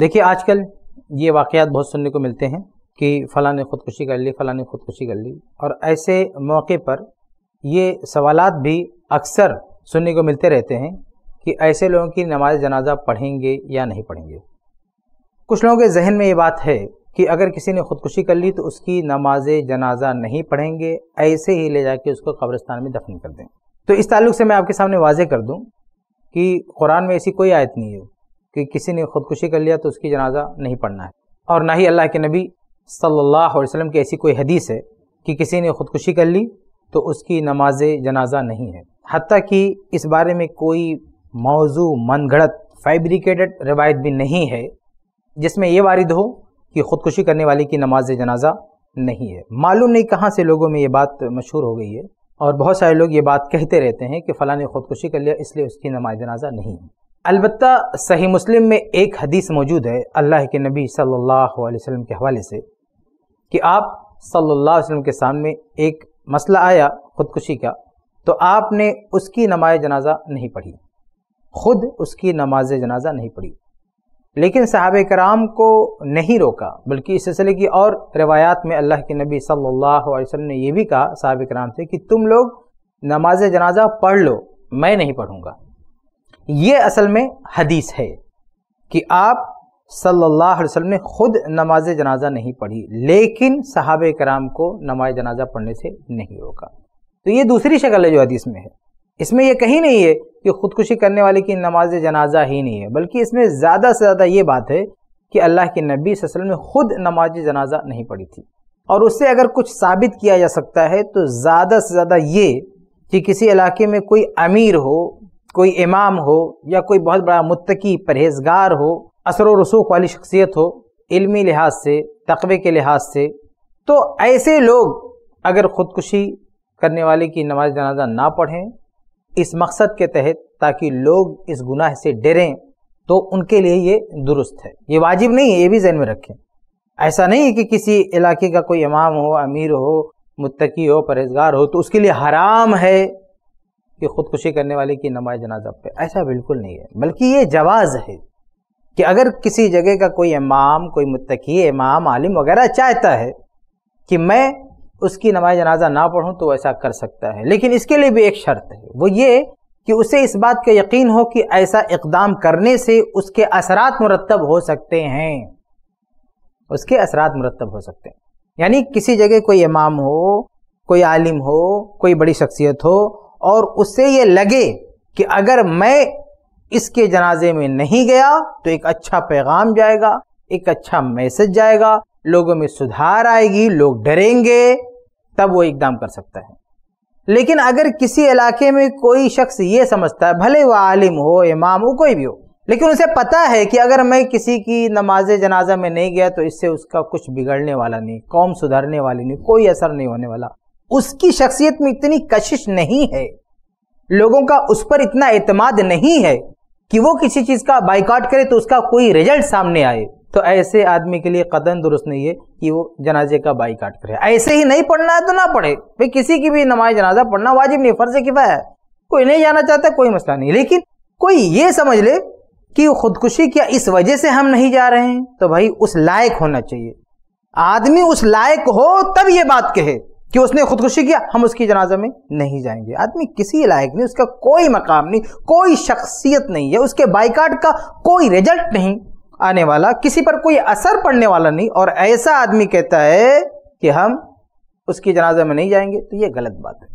देखिए आजकल ये वाक़ात बहुत सुनने को मिलते हैं कि फ़लाँ ने ख़ुदकुशी कर ली फ़लाँ ने ख़ुदकुशी कर ली और ऐसे मौके पर ये सवालात भी अक्सर सुनने को मिलते रहते हैं कि ऐसे लोगों की नमाज जनाजा पढ़ेंगे या नहीं पढ़ेंगे कुछ लोगों के जहन में ये बात है कि अगर किसी ने ख़ुदकुशी कर ली तो उसकी नमाज जनाजा नहीं पढ़ेंगे ऐसे ही ले जाके उसको कब्रस्तान में दफन कर दें तो इस ताल्लुक़ से मैं आपके सामने वाजे कर दूँ कि कुरान में ऐसी कोई आयत नहीं है कि किसी ने खुदकुशी कर लिया तो उसकी जनाजा नहीं पढ़ना है और ना ही अल्लाह के नबी सल्लल्लाहु अलैहि वसल्लम की ऐसी कोई हदीस है कि किसी ने खुदकुशी कर ली तो उसकी नमाज जनाजा नहीं है हती कि इस बारे में कोई मौजू मन गढ़त फैब्रिकेटेड रवायत भी नहीं है जिसमें यह वारद हो कि खुदकुशी करने वाले की नमाज जनाजा नहीं है मालूम नहीं कहाँ से लोगों में ये बात मशहूर हो गई है और बहुत सारे लोग ये बात कहते रहते हैं कि फ़लाँ ने खुदकुशी कर लिया इसलिए उसकी नमाज जनाजा नहीं है अलबत् सही मुस्लिम में एक हदीस मौजूद है अल्लाह के नबी सल्लल्लाहु अलैहि वसल्लम के हवाले से कि आप सल्लल्लाहु अलैहि वसल्लम के सामने एक मसला आया ख़ुदकुशी का तो आपने उसकी नमाज जनाजा नहीं पढ़ी खुद उसकी नमाज जनाजा नहीं पढ़ी लेकिन साहब कराम को नहीं रोका बल्कि इस सिलसिले की और रवायात में अल्लाह के नबी सल्लल्लाहु अलैहि वसल्लम ने यह भी कहा साहब कराम से कि तुम लोग नमाज जनाजा पढ़ लो मैं नहीं पढ़ूँगा ये असल में हदीस है कि आप सल्लल्लाहु अलैहि वसल्लम ने खुद नमाज जनाजा नहीं पढ़ी लेकिन साहब कराम को नमाज जनाजा पढ़ने से नहीं रोका तो ये दूसरी शक्ल है जो हदीस में है इसमें यह कहीं नहीं है कि खुदकुशी करने वाले की नमाज जनाजा ही नहीं है बल्कि इसमें ज़्यादा से ज़्यादा ये बात है कि अल्लाह के नबी वसल्लम ने खुद नमाज जनाजा नहीं पढ़ी थी और उससे अगर कुछ साबित किया जा सकता है तो ज़्यादा से ज़्यादा ये कि किसी इलाके में कोई अमीर हो कोई इमाम हो या कोई बहुत बड़ा मुतकी परहेजगार हो असर रसूख वाली शख्सियत हो इल्मी लिहाज से तकबे के लिहाज से तो ऐसे लोग अगर ख़ुदकुशी करने वाले की नमाज जनाजा ना पढ़ें इस मकसद के तहत ताकि लोग इस गुनाह से डरें तो उनके लिए ये दुरुस्त है ये वाजिब नहीं है ये भी जहन में रखें ऐसा नहीं है कि किसी इलाके का कोई इमाम हो अमीर हो मुत्तकी हो परहेजगार हो तो उसके लिए हराम है कि ख़ुदकुशी करने वाले की नमाज जनाजा पे ऐसा बिल्कुल नहीं है बल्कि ये जवाज़ है कि अगर किसी जगह का कोई इमाम कोई मतकी इमाम आलिम वगैरह चाहता है कि मैं उसकी नमाज जनाजा ना पढ़ूँ तो ऐसा कर सकता है लेकिन इसके लिए भी एक शर्त है वो ये कि उसे इस बात का यकीन हो कि ऐसा इकदाम करने से उसके असरात मुरतब हो सकते हैं उसके असरात मुरतब हो सकते हैं यानी किसी जगह कोई इमाम हो कोई आलिम हो कोई बड़ी शख्सियत हो और उसे ये लगे कि अगर मैं इसके जनाजे में नहीं गया तो एक अच्छा पैगाम जाएगा एक अच्छा मैसेज जाएगा लोगों में सुधार आएगी लोग डरेंगे तब वो इकदाम कर सकता है लेकिन अगर किसी इलाके में कोई शख्स ये समझता है भले वह आलिम हो इमाम हो कोई भी हो लेकिन उसे पता है कि अगर मैं किसी की नमाज जनाजा में नहीं गया तो इससे उसका कुछ बिगड़ने वाला नहीं कौम सुधरने वाली नहीं कोई असर नहीं होने वाला उसकी शख्सियत में इतनी कशिश नहीं है लोगों का उस पर इतना एतमाद नहीं है कि वो किसी चीज़ का बाइकाट करे तो उसका कोई रिजल्ट सामने आए तो ऐसे आदमी के लिए कदम दुरुस्त नहीं है कि वो जनाजे का बाइकाट करे ऐसे ही नहीं पढ़ना है तो ना पढ़े भाई किसी की भी नमाज जनाजा पढ़ना वाजिब नहीं फर्ज किफा है कोई नहीं जाना चाहता कोई मसला नहीं लेकिन कोई ये समझ ले कि खुदकुशी क्या इस वजह से हम नहीं जा रहे हैं तो भाई उस लायक होना चाहिए आदमी उस लायक हो तब ये बात कहे कि उसने खुदकुशी किया हम उसकी जनाजे में नहीं जाएंगे आदमी किसी लायक नहीं उसका कोई मकाम नहीं कोई शख्सियत नहीं है उसके बाइकाट का कोई रिजल्ट नहीं आने वाला किसी पर कोई असर पड़ने वाला नहीं और ऐसा आदमी कहता है कि हम उसकी जनाजे में नहीं जाएंगे तो ये गलत बात है